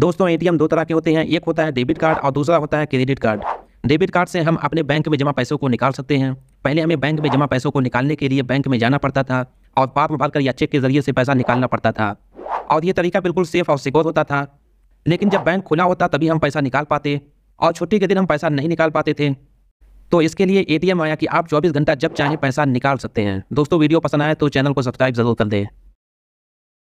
दोस्तों एटीएम दो तरह के होते हैं एक होता है डेबिट कार्ड और दूसरा होता है क्रेडिट कार्ड डेबिट कार्ड से हम अपने बैंक में जमा पैसों को निकाल सकते हैं पहले हमें बैंक में जमा पैसों को निकालने के लिए बैंक में जाना पड़ता था और फॉर्म भरकर या चेक के जरिए से पैसा निकालना पड़ता था और ये तरीका बिल्कुल सेफ और सिक्योर होता था लेकिन जब बैंक खुला होता तभी हम पैसा निकाल पाते और छुट्टी के दिन हम पैसा नहीं निकाल पाते थे तो इसके लिए एटीएम आया कि आप 24 घंटा जब चाहें पैसा निकाल सकते हैं दोस्तों वीडियो पसंद आए तो चैनल को सब्सक्राइब जरूर कर दें